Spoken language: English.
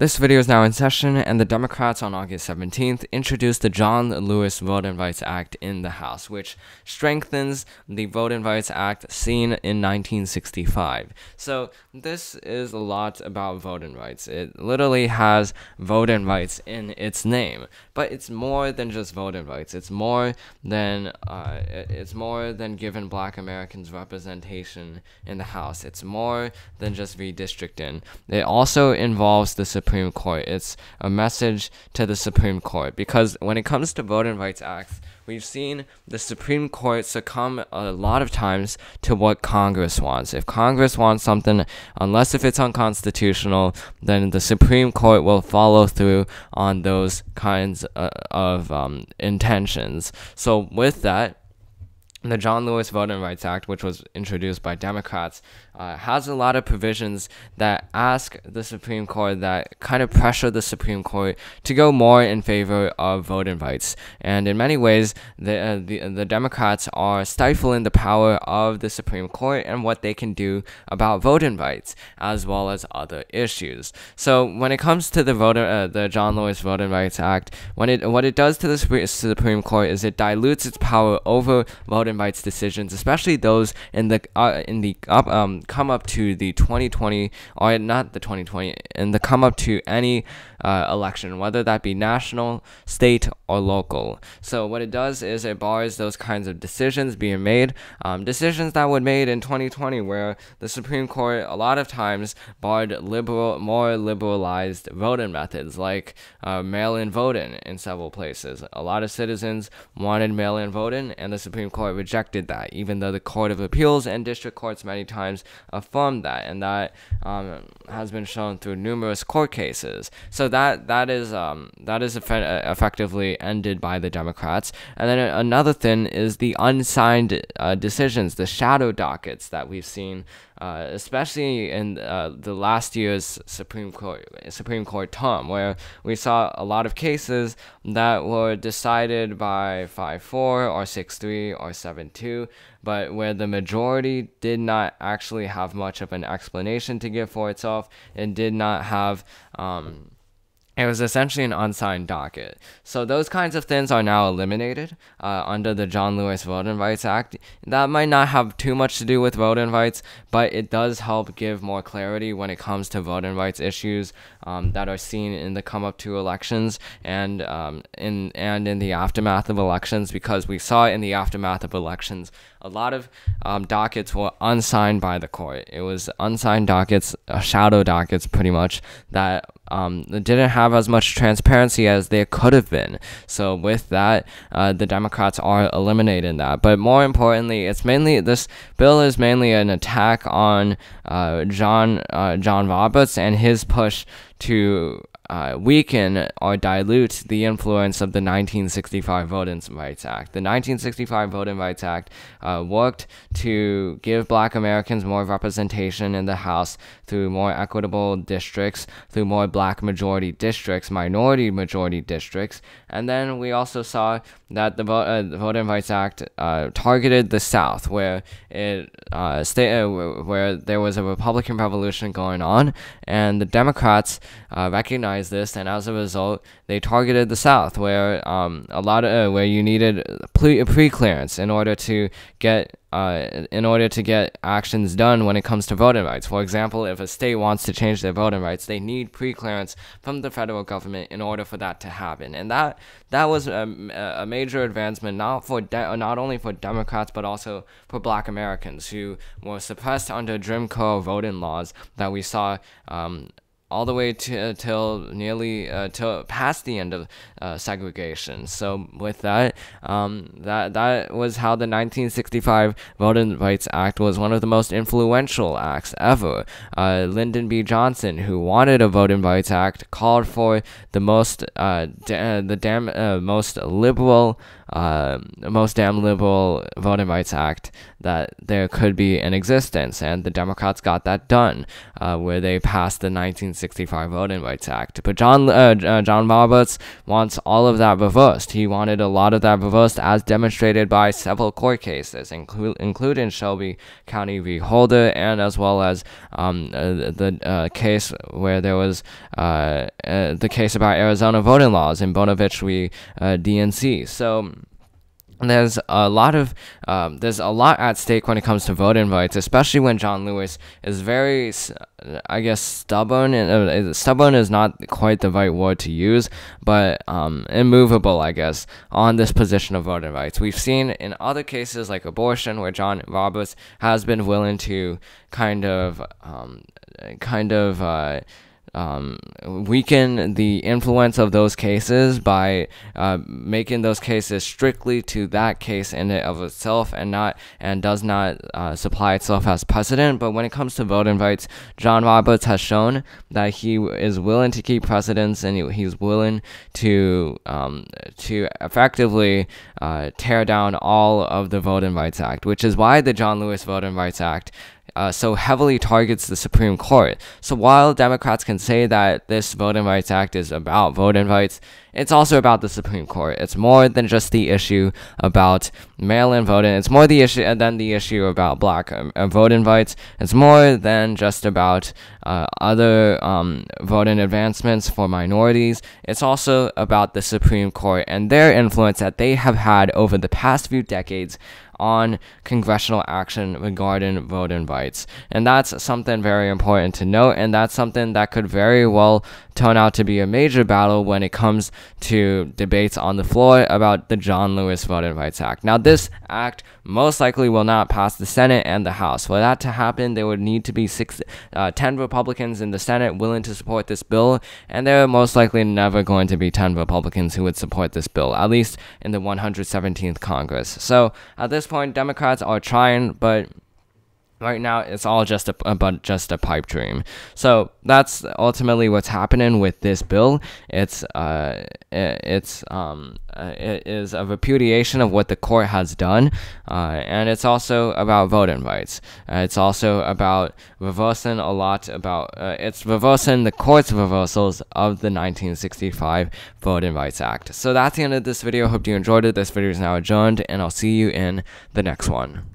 This video is now in session, and the Democrats on August 17th introduced the John Lewis Vote Rights Act in the House, which strengthens the Vote Rights Act seen in 1965. So, this is a lot about vote rights. It literally has vote rights in its name, but it's more than just vote rights. It's more than uh, it's more than giving Black Americans representation in the House. It's more than just redistricting. It also involves the Supreme Supreme Court. It's a message to the Supreme Court because when it comes to voting rights acts, we've seen the Supreme Court succumb a lot of times to what Congress wants. If Congress wants something, unless if it's unconstitutional, then the Supreme Court will follow through on those kinds uh, of um, intentions. So with that, the John Lewis Voting Rights Act, which was introduced by Democrats, uh, has a lot of provisions that ask the Supreme Court, that kind of pressure the Supreme Court to go more in favor of voting rights. And in many ways, the, uh, the, uh, the Democrats are stifling the power of the Supreme Court and what they can do about voting rights, as well as other issues. So when it comes to the, voter, uh, the John Lewis Voting Rights Act, when it, what it does to the Supreme Court is it dilutes its power over voting invites decisions, especially those in the uh, in the up, um, come up to the 2020 or not the 2020 in the come up to any uh, election, whether that be national, state, or local. So what it does is it bars those kinds of decisions being made, um, decisions that were made in 2020, where the Supreme Court a lot of times barred liberal, more liberalized voting methods like uh, mail-in voting in several places. A lot of citizens wanted mail-in voting, and the Supreme Court rejected that, even though the Court of Appeals and district courts many times affirmed that, and that um, has been shown through numerous court cases. So that that is um, that is effectively ended by the Democrats. And then another thing is the unsigned uh, decisions, the shadow dockets that we've seen uh, especially in uh, the last year's Supreme Court Supreme Court term, where we saw a lot of cases that were decided by five four or six three or seven two, but where the majority did not actually have much of an explanation to give for itself and did not have. Um, it was essentially an unsigned docket. So those kinds of things are now eliminated uh, under the John Lewis Voting Rights Act. That might not have too much to do with voting rights, but it does help give more clarity when it comes to voting rights issues um, that are seen in the come up to elections and um, in and in the aftermath of elections because we saw in the aftermath of elections a lot of um, dockets were unsigned by the court. It was unsigned dockets, uh, shadow dockets, pretty much that um, didn't have as much transparency as there could have been. So with that, uh, the Democrats are eliminating that. But more importantly, it's mainly this bill is mainly an attack on uh, John uh, John Roberts and his push to uh, weaken or dilute the influence of the 1965 Voting Rights Act. The 1965 Voting Rights Act uh, worked to give black Americans more representation in the House through more equitable districts, through more black majority districts, minority majority districts, and then we also saw that the, uh, the Voting Rights Act uh, targeted the South, where it uh, uh, where there was a Republican revolution going on, and the Democrats recognized recognized this, and as a result, they targeted the South, where um, a lot of uh, where you needed pre clearance in order to get uh, in order to get actions done when it comes to voting rights. For example, if a state wants to change their voting rights, they need pre-clearance from the federal government in order for that to happen. And that that was um, a, a major advancement, not for not only for Democrats but also for Black Americans who were suppressed under Jim Crow voting laws that we saw. Um, all the way to, uh, till nearly uh, till past the end of uh, segregation. So with that, um, that that was how the 1965 Voting Rights Act was one of the most influential acts ever. Uh, Lyndon B. Johnson, who wanted a Voting Rights Act, called for the most uh, da the damn uh, most liberal. most damn liberal voting rights act that there could be in existence, and the Democrats got that done, where they passed the 19 1965 Voting Rights Act. But John uh, uh, John Roberts wants all of that reversed. He wanted a lot of that reversed, as demonstrated by several court cases, inclu- including Shelby County v. Holder, and as well as um, uh, the uh, case where there was uh, the case about Arizona voting laws in Bonovich v. DNC. So there's a lot of um, there's a lot at stake when it comes to vote invites, especially when John Lewis is very, I guess, stubborn. And uh, stubborn is not quite the right word to use, but um, immovable, I guess, on this position of vote invites. We've seen in other cases like abortion, where John Roberts has been willing to kind of, um, kind of. Uh, um, weaken the influence of those cases by uh, making those cases strictly to that case in and of itself and not and does not uh, supply itself as precedent. But when it comes to vote invites, John Roberts has shown that he is willing to keep precedents and he's willing to um, to effectively uh, tear down all of the Vote Invites Act, which is why the John Lewis Vote Invites Act uh, so heavily targets the Supreme Court. So while Democrats can say that this Voting Rights Act is about voting rights, it's also about the Supreme Court. It's more than just the issue about mail-in voting. It's more the issue uh, than the issue about black um, uh, vote voting rights. It's more than just about uh, other um, voting advancements for minorities. It's also about the Supreme Court and their influence that they have had over the past few decades on congressional action regarding voting rights. And that's something very important to note, and that's something that could very well turn out to be a major battle when it comes to debates on the floor about the John Lewis Voting Rights Act. Now, this act most likely will not pass the Senate and the House. For that to happen, there would need to be six, uh, 10 Republicans in the Senate willing to support this bill, and there are most likely never going to be 10 Republicans who would support this bill, at least in the 117th Congress. So at this point, Democrats are trying, but right now it's all just a, a just a pipe dream so that's ultimately what's happening with this bill it's uh it's um uh, it is a repudiation of what the court has done uh, and it's also about voting rights uh, it's also about reversing a lot about uh, it's reversing the court's reversals of the 1965 voting rights act so that's the end of this video hope you enjoyed it this video is now adjourned and i'll see you in the next one